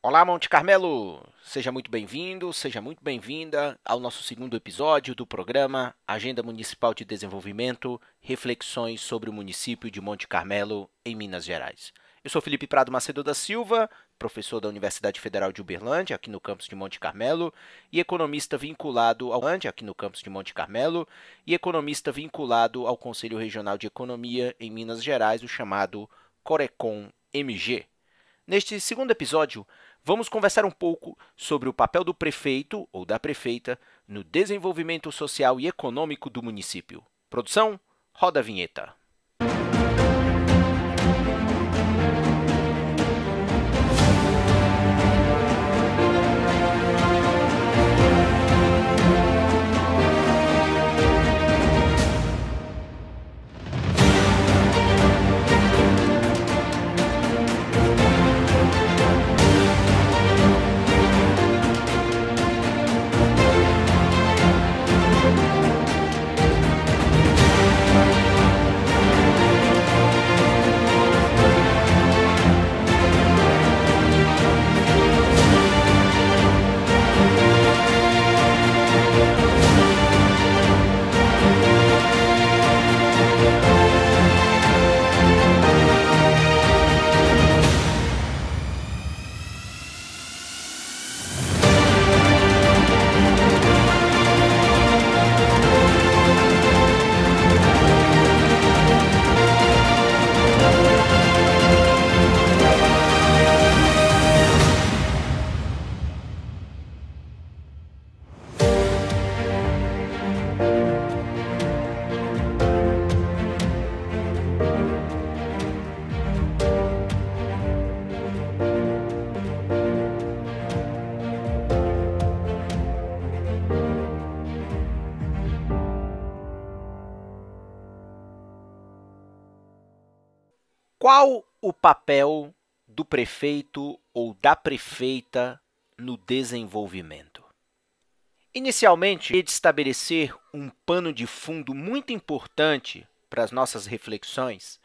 Olá, Monte Carmelo! Seja muito bem-vindo, seja muito bem-vinda ao nosso segundo episódio do programa Agenda Municipal de Desenvolvimento Reflexões sobre o município de Monte Carmelo, em Minas Gerais. Eu sou Felipe Prado Macedo da Silva, professor da Universidade Federal de Uberlândia, aqui no campus de Monte Carmelo, e economista vinculado ao ANDE, aqui no campus de Monte Carmelo, e economista vinculado ao Conselho Regional de Economia em Minas Gerais, o chamado Corecon MG. Neste segundo episódio, Vamos conversar um pouco sobre o papel do prefeito ou da prefeita no desenvolvimento social e econômico do município. Produção, roda a vinheta. Qual o papel do prefeito ou da prefeita no desenvolvimento? Inicialmente, é de estabelecer um pano de fundo muito importante para as nossas reflexões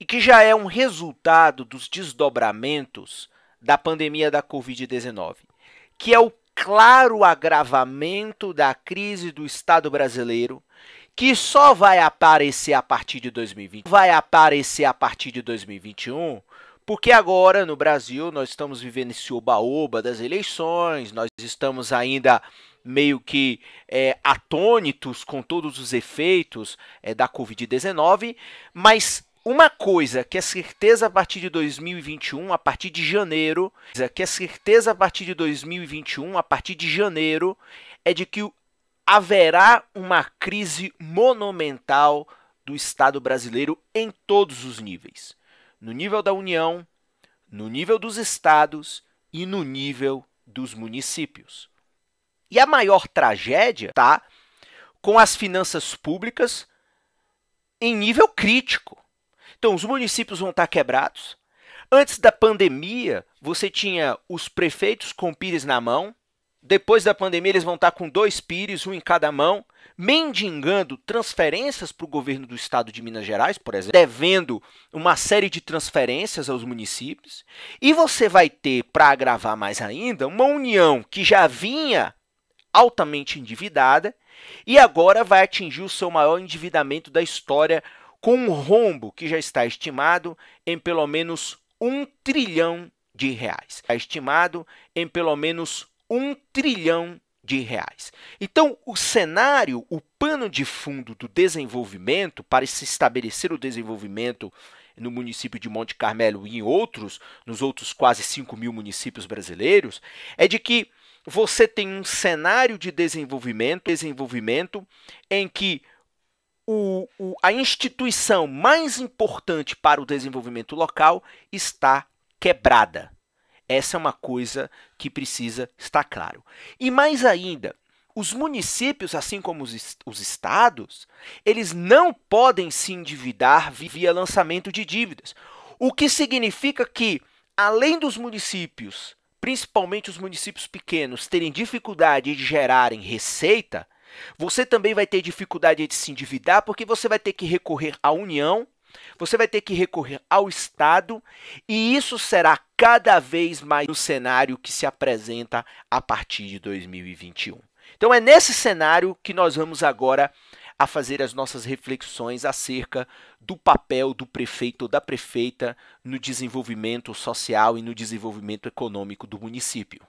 e que já é um resultado dos desdobramentos da pandemia da Covid-19, que é o claro agravamento da crise do Estado brasileiro que só vai aparecer a partir de 2020, vai aparecer a partir de 2021, porque agora no Brasil nós estamos vivendo esse oba-oba das eleições, nós estamos ainda meio que é, atônitos com todos os efeitos é, da Covid-19, mas uma coisa que é certeza a partir de 2021, a partir de janeiro, que é certeza a partir de 2021, a partir de janeiro, é de que haverá uma crise monumental do Estado brasileiro em todos os níveis: no nível da União, no nível dos estados e no nível dos municípios. E a maior tragédia está com as finanças públicas em nível crítico. Então, os municípios vão estar tá quebrados. Antes da pandemia, você tinha os prefeitos com pires na mão, depois da pandemia, eles vão estar com dois pires, um em cada mão, mendigando transferências para o governo do estado de Minas Gerais, por exemplo, devendo uma série de transferências aos municípios. E você vai ter, para agravar mais ainda, uma união que já vinha altamente endividada e agora vai atingir o seu maior endividamento da história, com um rombo que já está estimado em pelo menos um trilhão de reais. Está estimado em pelo menos um trilhão de reais. Então, o cenário, o pano de fundo do desenvolvimento, para se estabelecer o desenvolvimento no município de Monte Carmelo e em outros, nos outros quase 5 mil municípios brasileiros, é de que você tem um cenário de desenvolvimento, desenvolvimento em que o, o, a instituição mais importante para o desenvolvimento local está quebrada. Essa é uma coisa que precisa estar claro. E mais ainda, os municípios, assim como os, os estados, eles não podem se endividar via lançamento de dívidas. O que significa que, além dos municípios, principalmente os municípios pequenos, terem dificuldade de gerarem receita, você também vai ter dificuldade de se endividar porque você vai ter que recorrer à União você vai ter que recorrer ao Estado e isso será cada vez mais o cenário que se apresenta a partir de 2021. Então é nesse cenário que nós vamos agora a fazer as nossas reflexões acerca do papel do prefeito ou da prefeita no desenvolvimento social e no desenvolvimento econômico do município.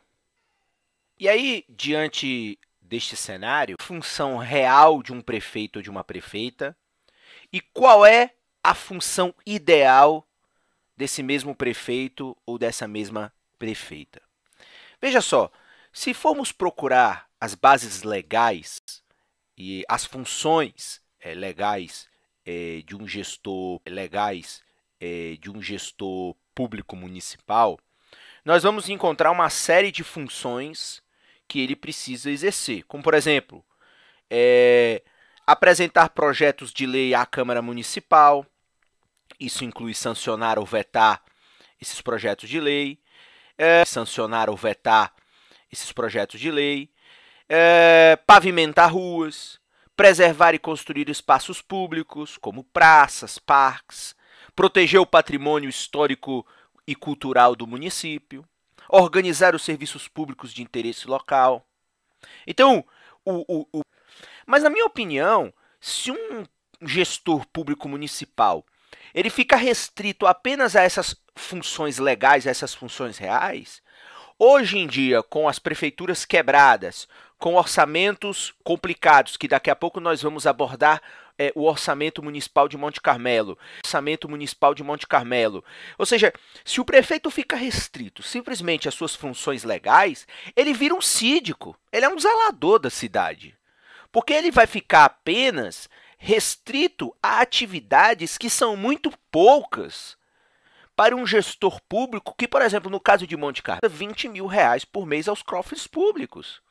E aí, diante deste cenário, função real de um prefeito ou de uma prefeita e qual é a função ideal desse mesmo prefeito ou dessa mesma prefeita. Veja só, se formos procurar as bases legais e as funções é, legais é, de um gestor legais é, de um gestor público municipal, nós vamos encontrar uma série de funções que ele precisa exercer, como por exemplo, é, apresentar projetos de lei à Câmara Municipal, isso inclui sancionar ou vetar esses projetos de lei, é, sancionar ou vetar esses projetos de lei, é, pavimentar ruas, preservar e construir espaços públicos, como praças, parques, proteger o patrimônio histórico e cultural do município, organizar os serviços públicos de interesse local. Então, o, o, o mas na minha opinião, se um gestor público municipal ele fica restrito apenas a essas funções legais, a essas funções reais, hoje em dia, com as prefeituras quebradas, com orçamentos complicados, que daqui a pouco nós vamos abordar é, o orçamento municipal de Monte Carmelo, orçamento municipal de Monte Carmelo. Ou seja, se o prefeito fica restrito simplesmente às suas funções legais, ele vira um síndico, ele é um zelador da cidade porque ele vai ficar apenas restrito a atividades que são muito poucas para um gestor público que, por exemplo, no caso de Monte Carlo, 20 mil reais por mês aos cofres públicos.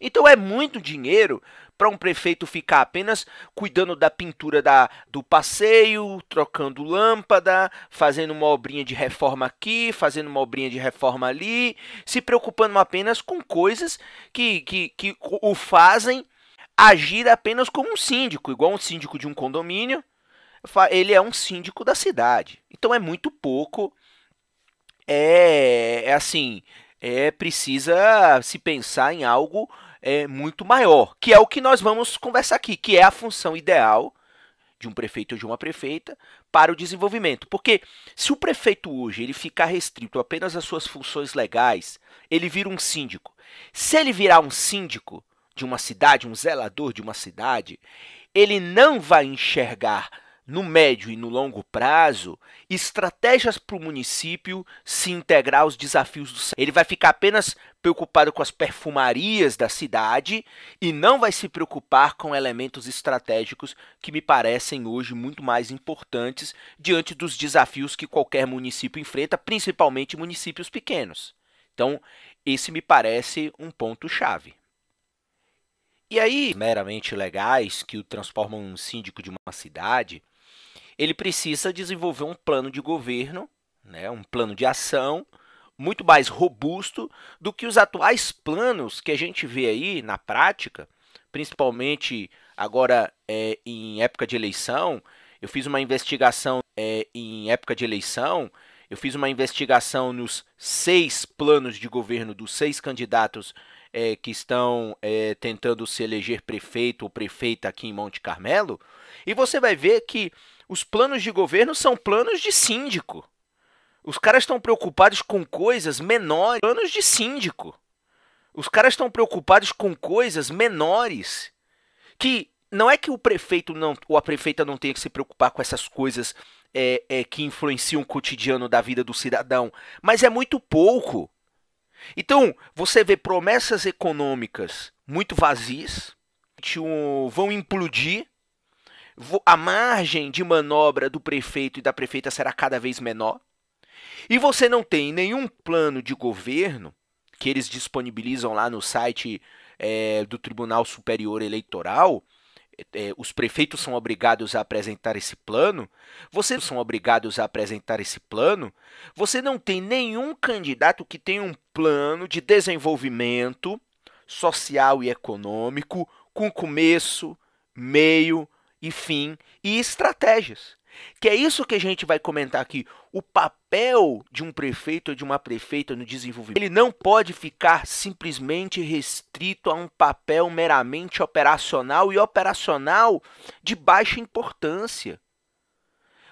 Então é muito dinheiro para um prefeito ficar apenas cuidando da pintura da, do passeio, trocando lâmpada, fazendo uma obrinha de reforma aqui, fazendo uma obrinha de reforma ali, se preocupando apenas com coisas que, que, que o fazem agir apenas como um síndico, igual um síndico de um condomínio, ele é um síndico da cidade. Então é muito pouco. É, é assim, é precisa se pensar em algo é, muito maior, que é o que nós vamos conversar aqui, que é a função ideal de um prefeito ou de uma prefeita para o desenvolvimento. Porque se o prefeito hoje ele ficar restrito apenas às suas funções legais, ele vira um síndico. Se ele virar um síndico, de uma cidade, um zelador de uma cidade, ele não vai enxergar no médio e no longo prazo estratégias para o município se integrar aos desafios do Ele vai ficar apenas preocupado com as perfumarias da cidade e não vai se preocupar com elementos estratégicos que me parecem hoje muito mais importantes diante dos desafios que qualquer município enfrenta, principalmente municípios pequenos. Então, esse me parece um ponto chave. E aí, meramente legais que o transformam em um síndico de uma cidade, ele precisa desenvolver um plano de governo, né, um plano de ação muito mais robusto do que os atuais planos que a gente vê aí na prática, principalmente agora é, em época de eleição. Eu fiz uma investigação é, em época de eleição. Eu fiz uma investigação nos seis planos de governo dos seis candidatos é, que estão é, tentando se eleger prefeito ou prefeita aqui em Monte Carmelo, e você vai ver que os planos de governo são planos de síndico. Os caras estão preocupados com coisas menores, planos de síndico. Os caras estão preocupados com coisas menores que não é que o prefeito não ou a prefeita não tenha que se preocupar com essas coisas é, é, que influenciam o cotidiano da vida do cidadão, mas é muito pouco. Então, você vê promessas econômicas muito vazias, vão implodir, a margem de manobra do prefeito e da prefeita será cada vez menor, e você não tem nenhum plano de governo que eles disponibilizam lá no site é, do Tribunal Superior Eleitoral é, os prefeitos são obrigados a apresentar esse plano, vocês são obrigados a apresentar esse plano, você não tem nenhum candidato que tenha um plano de desenvolvimento social e econômico com começo, meio e fim e estratégias. Que é isso que a gente vai comentar aqui. O papel de um prefeito ou de uma prefeita no desenvolvimento. Ele não pode ficar simplesmente restrito a um papel meramente operacional e operacional de baixa importância.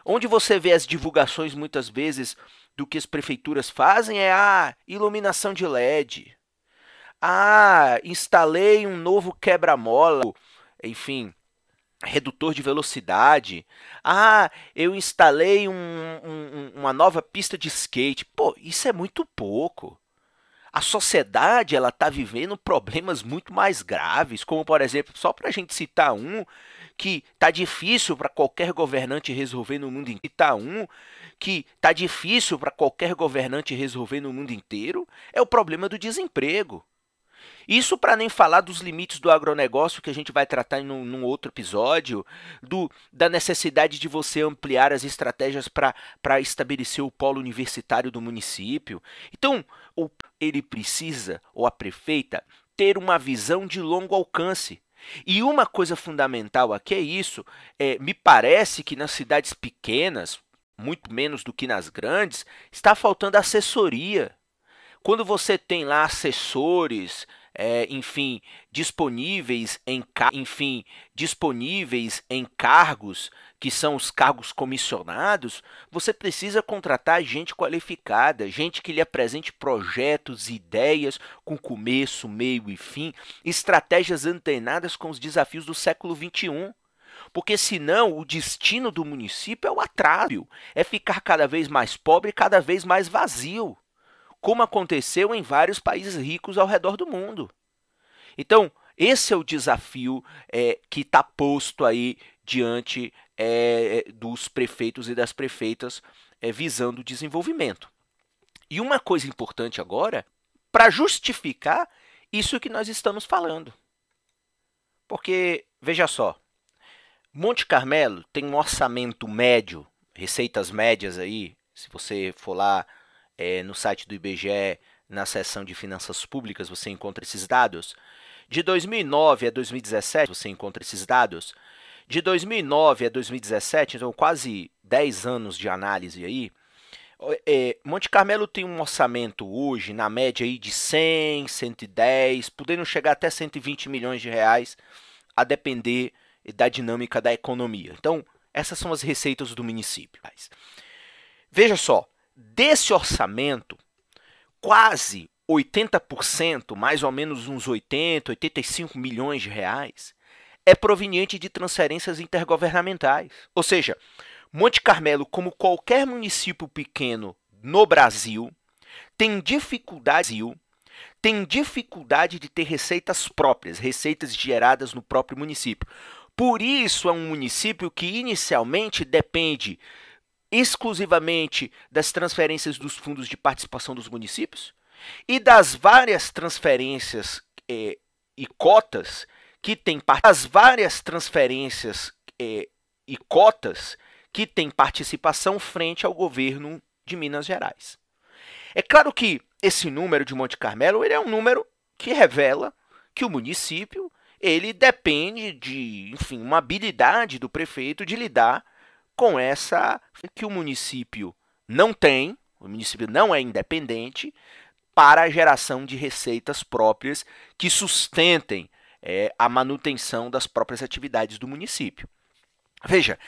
Onde você vê as divulgações muitas vezes do que as prefeituras fazem é a ah, iluminação de LED. Ah, instalei um novo quebra-mola. Enfim, redutor de velocidade. Ah, eu instalei um, um, uma nova pista de skate. Pô, isso é muito pouco. A sociedade ela está vivendo problemas muito mais graves, como por exemplo, só para a gente citar um que tá difícil para qualquer governante resolver no mundo inteiro. um que tá difícil para qualquer governante resolver no mundo inteiro é o problema do desemprego. Isso para nem falar dos limites do agronegócio que a gente vai tratar em um outro episódio, do, da necessidade de você ampliar as estratégias para estabelecer o polo universitário do município. Então, o, ele precisa, ou a prefeita, ter uma visão de longo alcance. E uma coisa fundamental aqui é isso. É, me parece que nas cidades pequenas, muito menos do que nas grandes, está faltando assessoria. Quando você tem lá assessores, é, enfim, disponíveis em enfim, disponíveis em cargos que são os cargos comissionados, você precisa contratar gente qualificada, gente que lhe apresente projetos, ideias com começo, meio e fim, estratégias antenadas com os desafios do século XXI porque senão o destino do município é o atraso, é ficar cada vez mais pobre e cada vez mais vazio como aconteceu em vários países ricos ao redor do mundo. Então, esse é o desafio é, que está posto aí diante é, é, dos prefeitos e das prefeitas é, visando o desenvolvimento. E uma coisa importante agora, para justificar isso que nós estamos falando. Porque, veja só, Monte Carmelo tem um orçamento médio, receitas médias aí, se você for lá é, no site do IBGE, na seção de finanças públicas, você encontra esses dados. De 2009 a 2017, você encontra esses dados. De 2009 a 2017, então quase 10 anos de análise aí, é, Monte Carmelo tem um orçamento hoje, na média aí de 100, 110, podendo chegar até 120 milhões de reais, a depender da dinâmica da economia. Então, essas são as receitas do município. Veja só, Desse orçamento, quase 80%, mais ou menos uns 80, 85 milhões de reais, é proveniente de transferências intergovernamentais. Ou seja, Monte Carmelo, como qualquer município pequeno no Brasil, tem dificuldade, tem dificuldade de ter receitas próprias, receitas geradas no próprio município. Por isso, é um município que inicialmente depende exclusivamente das transferências dos fundos de participação dos municípios e das várias transferências é, e cotas que têm as várias transferências é, e cotas que têm participação frente ao governo de Minas Gerais. É claro que esse número de Monte Carmelo ele é um número que revela que o município ele depende de, enfim, uma habilidade do prefeito de lidar com essa que o município não tem, o município não é independente, para a geração de receitas próprias que sustentem é, a manutenção das próprias atividades do município. Veja,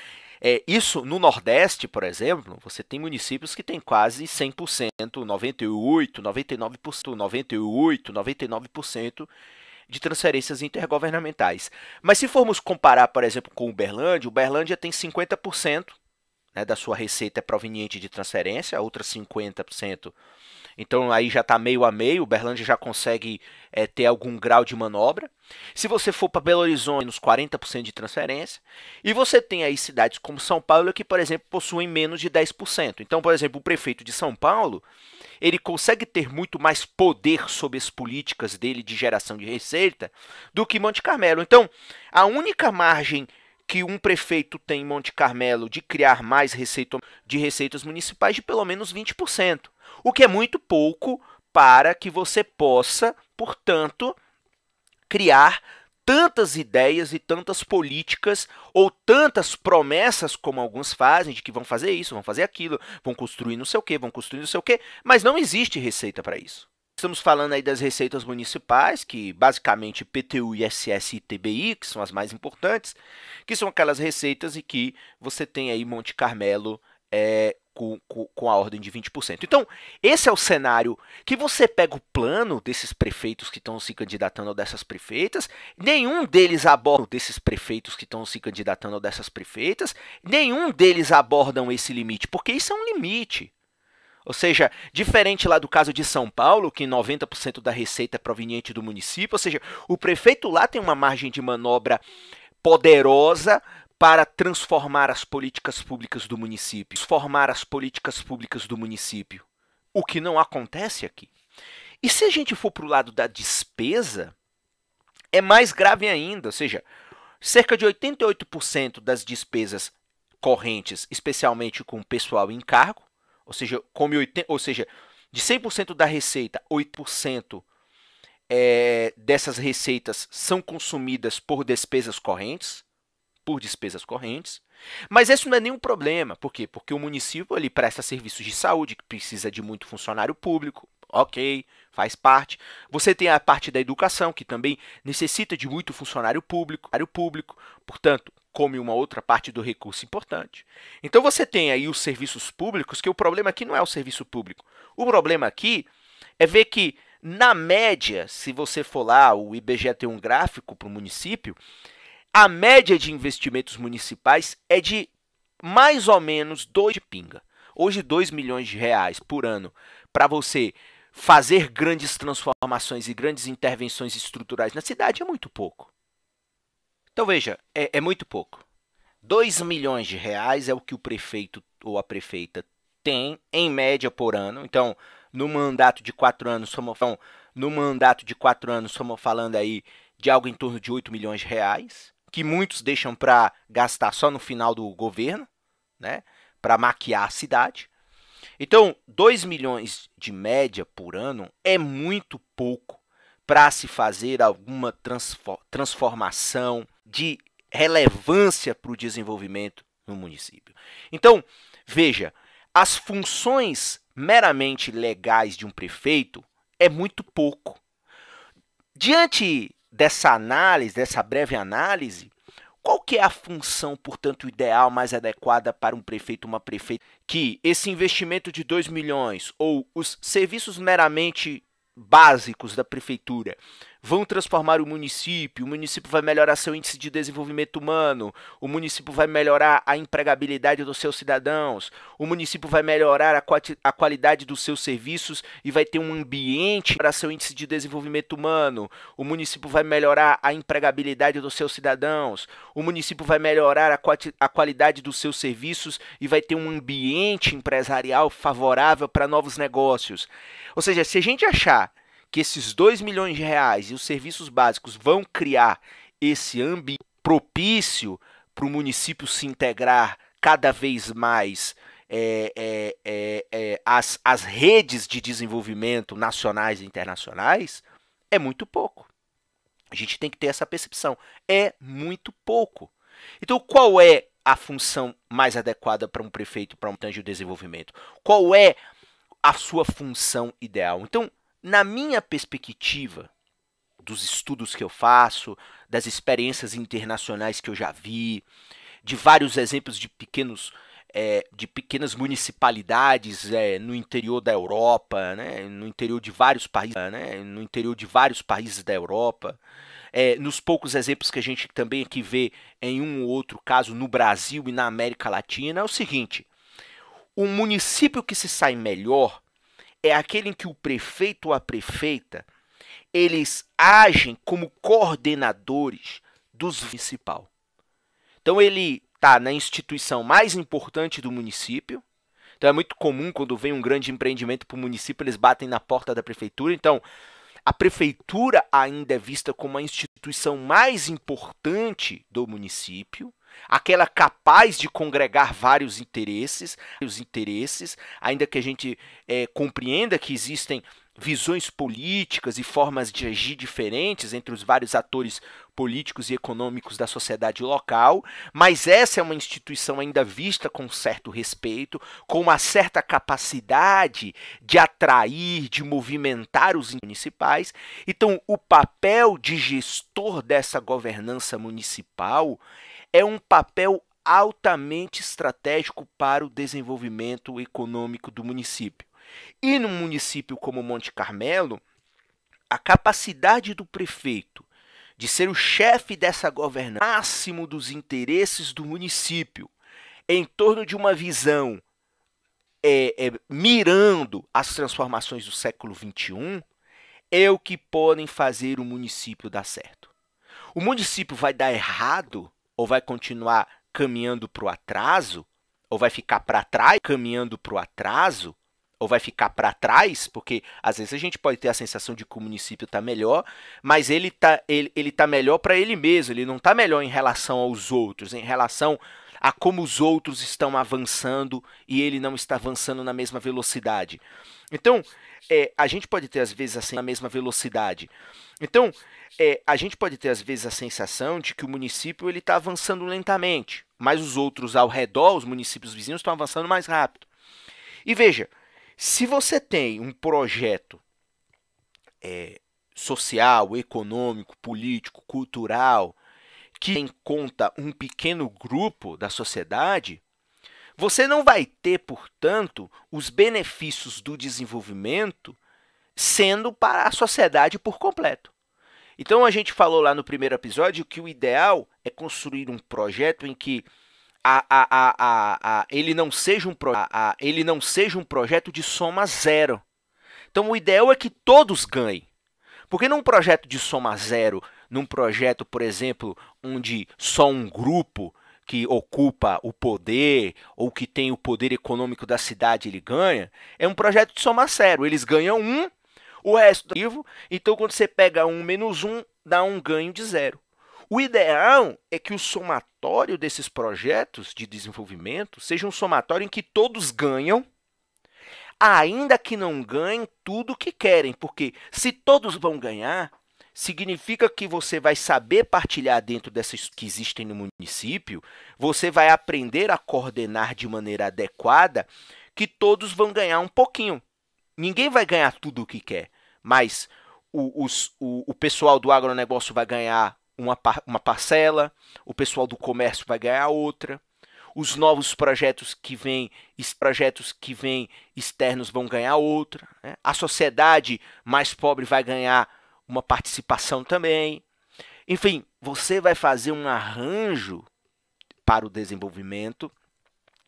é, isso no Nordeste, por exemplo, você tem municípios que têm quase 100%, 98%, 99%, 98%, 99% de transferências intergovernamentais. Mas se formos comparar, por exemplo, com o Uberlândia, o Uberlândia tem 50% né, da sua receita proveniente de transferência, outra 50% então aí já está meio a meio, o Berlândia já consegue é, ter algum grau de manobra. Se você for para Belo Horizonte, nos 40% de transferência. E você tem aí cidades como São Paulo que, por exemplo, possuem menos de 10%. Então, por exemplo, o prefeito de São Paulo, ele consegue ter muito mais poder sobre as políticas dele de geração de receita do que Monte Carmelo. Então, a única margem que um prefeito tem em Monte Carmelo de criar mais receita de receitas municipais de pelo menos 20% o que é muito pouco para que você possa, portanto, criar tantas ideias e tantas políticas ou tantas promessas como alguns fazem de que vão fazer isso, vão fazer aquilo, vão construir não sei o que, vão construir não sei o que, mas não existe receita para isso. Estamos falando aí das receitas municipais, que basicamente PTU, ISS e TBI, que são as mais importantes, que são aquelas receitas em que você tem aí Monte Carmelo é, com, com, com a ordem de 20%. Então, esse é o cenário que você pega o plano desses prefeitos que estão se candidatando ou dessas prefeitas, nenhum deles aborda desses prefeitos que estão se candidatando ou dessas prefeitas, nenhum deles abordam esse limite, porque isso é um limite. Ou seja, diferente lá do caso de São Paulo, que 90% da receita é proveniente do município, ou seja, o prefeito lá tem uma margem de manobra poderosa para transformar as políticas públicas do município, transformar as políticas públicas do município, o que não acontece aqui. E se a gente for para o lado da despesa, é mais grave ainda, ou seja, cerca de 88% das despesas correntes, especialmente com pessoal em cargo, ou seja, come 80, ou seja, de 100% da receita, 8% é, eh, dessas receitas são consumidas por despesas correntes por despesas correntes. Mas esse não é nenhum problema, por quê? Porque o município ele presta serviços de saúde, que precisa de muito funcionário público, ok, faz parte. Você tem a parte da educação, que também necessita de muito funcionário público, área público, portanto, come uma outra parte do recurso importante. Então você tem aí os serviços públicos, que o problema aqui não é o serviço público. O problema aqui é ver que, na média, se você for lá, o IBGE tem um gráfico para o município, a média de investimentos municipais é de mais ou menos 2 de pinga. Hoje, 2 milhões de reais por ano para você fazer grandes transformações e grandes intervenções estruturais na cidade é muito pouco. Então veja, é, é muito pouco. 2 milhões de reais é o que o prefeito ou a prefeita tem em média por ano. Então, no mandato de quatro anos, somos, no mandato de quatro anos, estamos falando aí de algo em torno de 8 milhões de reais que muitos deixam para gastar só no final do governo, né? Para maquiar a cidade. Então, 2 milhões de média por ano é muito pouco para se fazer alguma transformação de relevância para o desenvolvimento no município. Então, veja, as funções meramente legais de um prefeito é muito pouco. Diante dessa análise, dessa breve análise, qual que é a função, portanto, ideal mais adequada para um prefeito, uma prefeita, que esse investimento de 2 milhões ou os serviços meramente básicos da prefeitura vão transformar o município, o município vai melhorar seu índice de desenvolvimento humano, o município vai melhorar a empregabilidade dos seus cidadãos, o município vai melhorar a, a qualidade dos seus serviços e vai ter um ambiente para seu índice de desenvolvimento humano, o município vai melhorar a empregabilidade dos seus cidadãos, o município vai melhorar a, a qualidade dos seus serviços e vai ter um ambiente empresarial favorável para novos negócios. Ou seja, se a gente achar que esses 2 milhões de reais e os serviços básicos vão criar esse ambiente propício para o município se integrar cada vez mais é, é, é, é, as, as redes de desenvolvimento nacionais e internacionais, é muito pouco. A gente tem que ter essa percepção. É muito pouco. Então, qual é a função mais adequada para um prefeito para um tangível de desenvolvimento? Qual é a sua função ideal? Então, na minha perspectiva, dos estudos que eu faço, das experiências internacionais que eu já vi, de vários exemplos de pequenos é, de pequenas municipalidades é, no interior da Europa, né, no interior de vários países, né, no interior de vários países da Europa, é, nos poucos exemplos que a gente também aqui vê em um ou outro caso no Brasil e na América Latina é o seguinte: o município que se sai melhor é aquele em que o prefeito ou a prefeita eles agem como coordenadores dos municipal. Então ele está na instituição mais importante do município. Então é muito comum quando vem um grande empreendimento para o município, eles batem na porta da prefeitura. Então a prefeitura ainda é vista como a instituição mais importante do município aquela capaz de congregar vários interesses, os interesses, ainda que a gente é, compreenda que existem visões políticas e formas de agir diferentes entre os vários atores políticos e econômicos da sociedade local, mas essa é uma instituição ainda vista com certo respeito, com uma certa capacidade de atrair, de movimentar os municipais. Então, o papel de gestor dessa governança municipal é um papel altamente estratégico para o desenvolvimento econômico do município. E num município como Monte Carmelo, a capacidade do prefeito de ser o chefe dessa governança, máximo dos interesses do município, em torno de uma visão é, é, mirando as transformações do século XXI, é o que podem fazer o município dar certo. O município vai dar errado ou vai continuar caminhando para o atraso, ou vai ficar para trás caminhando para o atraso, ou vai ficar para trás, porque às vezes a gente pode ter a sensação de que o município está melhor, mas ele está ele, ele tá melhor para ele mesmo, ele não está melhor em relação aos outros, em relação a como os outros estão avançando e ele não está avançando na mesma velocidade. Então, é, a gente pode ter às vezes assim na mesma velocidade, então, é, a gente pode ter às vezes a sensação de que o município ele está avançando lentamente, mas os outros ao redor, os municípios vizinhos, estão avançando mais rápido. E veja, se você tem um projeto é, social, econômico, político, cultural, que tem em conta um pequeno grupo da sociedade, você não vai ter, portanto, os benefícios do desenvolvimento sendo para a sociedade por completo. Então a gente falou lá no primeiro episódio que o ideal é construir um projeto em que a, a, a, ele, não seja um ele não seja um projeto de soma zero. Então o ideal é que todos ganhem. Porque num projeto de soma zero, num projeto, por exemplo, onde só um grupo que ocupa o poder ou que tem o poder econômico da cidade ele ganha, é um projeto de soma zero. Eles ganham um o resto do ativo. Então, quando você pega um menos um, dá um ganho de zero. O ideal é que o somatório desses projetos de desenvolvimento seja um somatório em que todos ganham, ainda que não ganhem tudo o que querem, porque se todos vão ganhar, significa que você vai saber partilhar dentro dessas que existem no município, você vai aprender a coordenar de maneira adequada, que todos vão ganhar um pouquinho. Ninguém vai ganhar tudo o que quer mas o, os, o, o pessoal do agronegócio vai ganhar uma, uma parcela, o pessoal do comércio vai ganhar outra, os novos projetos que vêm, projetos que vêm externos vão ganhar outra, né? a sociedade mais pobre vai ganhar uma participação também. Enfim, você vai fazer um arranjo para o desenvolvimento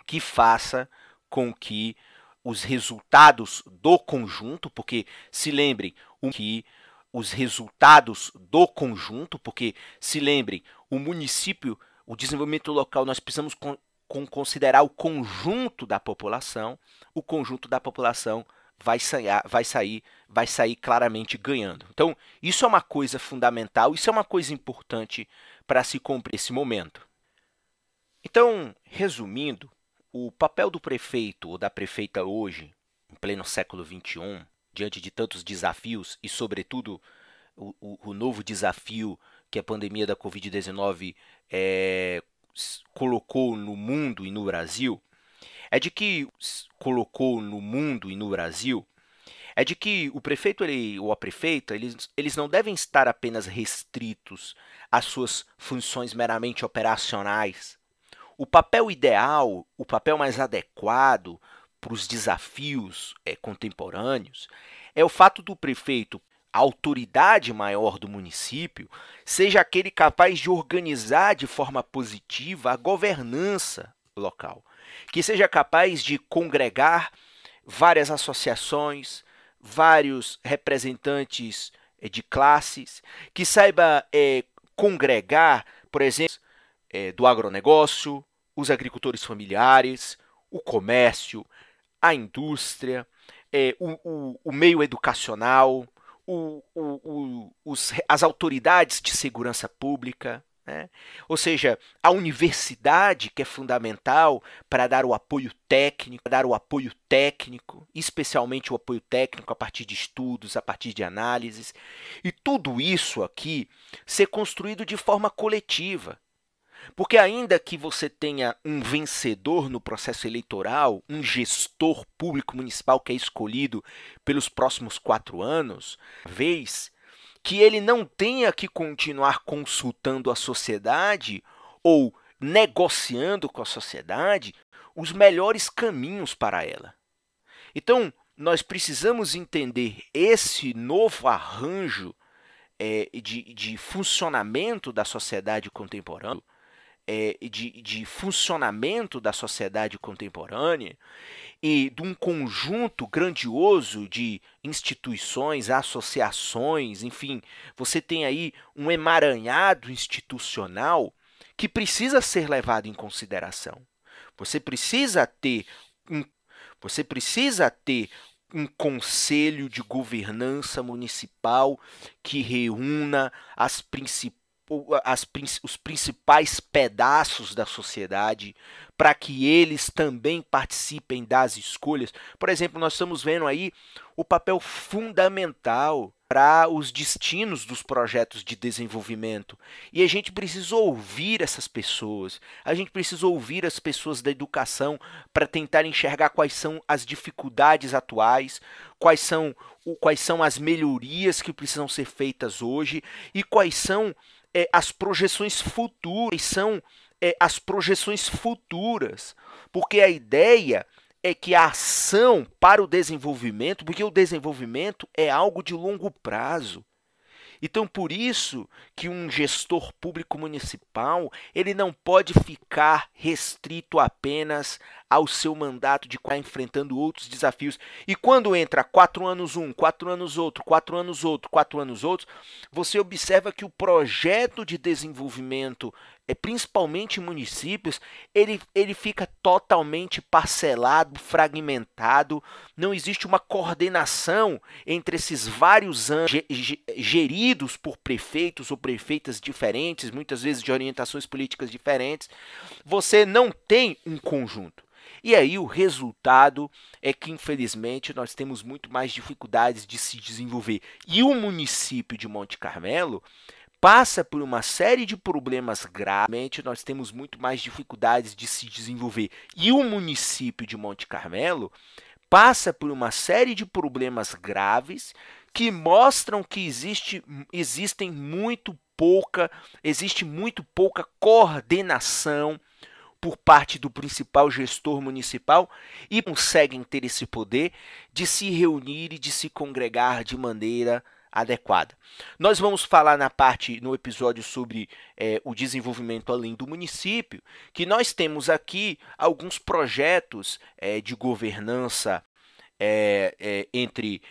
que faça com que os resultados do conjunto, porque se lembrem o que os resultados do conjunto, porque se lembrem, o município, o desenvolvimento local, nós precisamos con, con considerar o conjunto da população, o conjunto da população vai sair, vai sair, vai sair claramente ganhando. Então, isso é uma coisa fundamental, isso é uma coisa importante para se cumprir esse momento. Então, resumindo, o papel do prefeito ou da prefeita hoje, em pleno século XXI, diante de tantos desafios e, sobretudo, o, o, o novo desafio que a pandemia da Covid-19 é, eh, colocou no mundo e no Brasil, é de que colocou no mundo e no Brasil é de que o prefeito ele, ou a prefeita eles, eles não devem estar apenas restritos às suas funções meramente operacionais, o papel ideal, o papel mais adequado para os desafios é, contemporâneos é o fato do prefeito, a autoridade maior do município, seja aquele capaz de organizar de forma positiva a governança local, que seja capaz de congregar várias associações, vários representantes eh, de classes, que saiba é, congregar, por exemplo, é, do agronegócio, os agricultores familiares, o comércio, a indústria, é, o, o, o, meio educacional, o, os, as autoridades de segurança pública. Né? Ou seja, a universidade que é fundamental para dar o apoio técnico, dar o apoio técnico, especialmente o apoio técnico a partir de estudos, a partir de análises, e tudo isso aqui ser construído de forma coletiva, porque, ainda que você tenha um vencedor no processo eleitoral, um gestor público municipal que é escolhido pelos próximos quatro anos, vez que ele não tenha que continuar consultando a sociedade ou negociando com a sociedade os melhores caminhos para ela. Então, nós precisamos entender esse novo arranjo é, de, de funcionamento da sociedade contemporânea é, de, de funcionamento da sociedade contemporânea e de um conjunto grandioso de instituições, associações, enfim, você tem aí um emaranhado institucional que precisa ser levado em consideração. Você precisa ter um, você precisa ter um conselho de governança municipal que reúna as principais as, os principais pedaços da sociedade para que eles também participem das escolhas. Por exemplo, nós estamos vendo aí o papel fundamental para os destinos dos projetos de desenvolvimento. E a gente precisa ouvir essas pessoas, a gente precisa ouvir as pessoas da educação para tentar enxergar quais são as dificuldades atuais, quais são, quais são as melhorias que precisam ser feitas hoje e quais são é, as projeções futuras, são é, as projeções futuras, porque a ideia é que a ação para o desenvolvimento, porque o desenvolvimento é algo de longo prazo. Então, por isso que um gestor público municipal, ele não pode ficar restrito apenas ao seu mandato de estar enfrentando outros desafios. E quando entra quatro anos um, quatro anos outro, quatro anos outro, quatro anos outro, você observa que o projeto de desenvolvimento, é principalmente em municípios, ele, ele fica totalmente parcelado, fragmentado, não existe uma coordenação entre esses vários anos geridos por prefeitos ou prefeitas diferentes, muitas vezes de orientações políticas diferentes. Você não tem um conjunto. E aí o resultado é que, infelizmente, nós temos muito mais dificuldades de se desenvolver. E o município de Monte Carmelo passa por uma série de problemas graves, nós temos muito mais dificuldades de se desenvolver. E o município de Monte Carmelo passa por uma série de problemas graves que mostram que existe, existem muito pouca, existe muito pouca coordenação por parte do principal gestor municipal e conseguem ter esse poder de se reunir e de se congregar de maneira adequada. Nós vamos falar na parte, no episódio sobre é, o desenvolvimento além do município, que nós temos aqui alguns projetos é, de governança é, é entre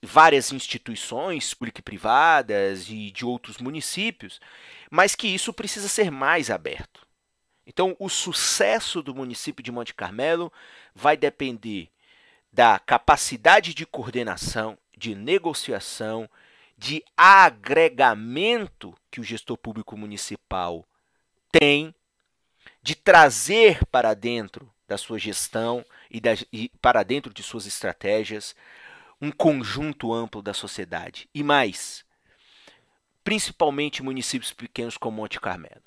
várias instituições públicas e privadas e de outros municípios, mas que isso precisa ser mais aberto. Então, o sucesso do município de Monte Carmelo vai depender da capacidade de coordenação, de negociação, de agregamento que o gestor público municipal tem, de trazer para dentro da sua gestão e, da, e para dentro de suas estratégias um conjunto amplo da sociedade. E mais, principalmente municípios pequenos como Monte Carmelo.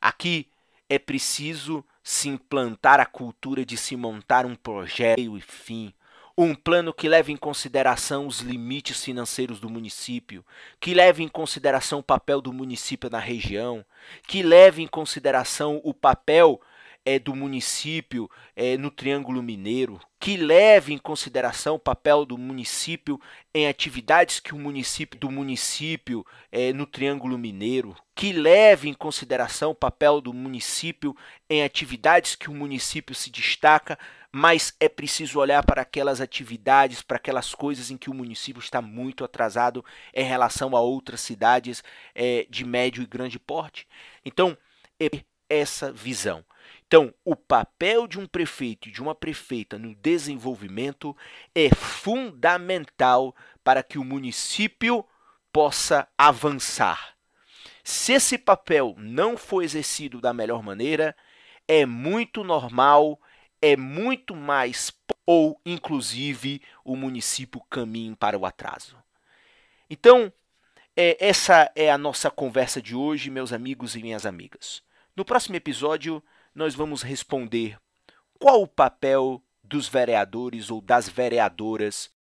Aqui é preciso se implantar a cultura de se montar um projeto e fim, um plano que leve em consideração os limites financeiros do município, que leve em consideração o papel do município na região, que leve em consideração o papel é, do município é, no Triângulo Mineiro, que leve em consideração o papel do município em atividades que o município do município é, no Triângulo Mineiro, que leve em consideração o papel do município em atividades que o município se destaca, mas é preciso olhar para aquelas atividades, para aquelas coisas em que o município está muito atrasado em relação a outras cidades é, de médio e grande porte. Então, é essa visão. Então, o papel de um prefeito e de uma prefeita no desenvolvimento é fundamental para que o município possa avançar. Se esse papel não for exercido da melhor maneira, é muito normal, é muito mais ou inclusive o município caminha para o atraso. Então, é, essa é a nossa conversa de hoje, meus amigos e minhas amigas. No próximo episódio, nós vamos responder qual o papel dos vereadores ou das vereadoras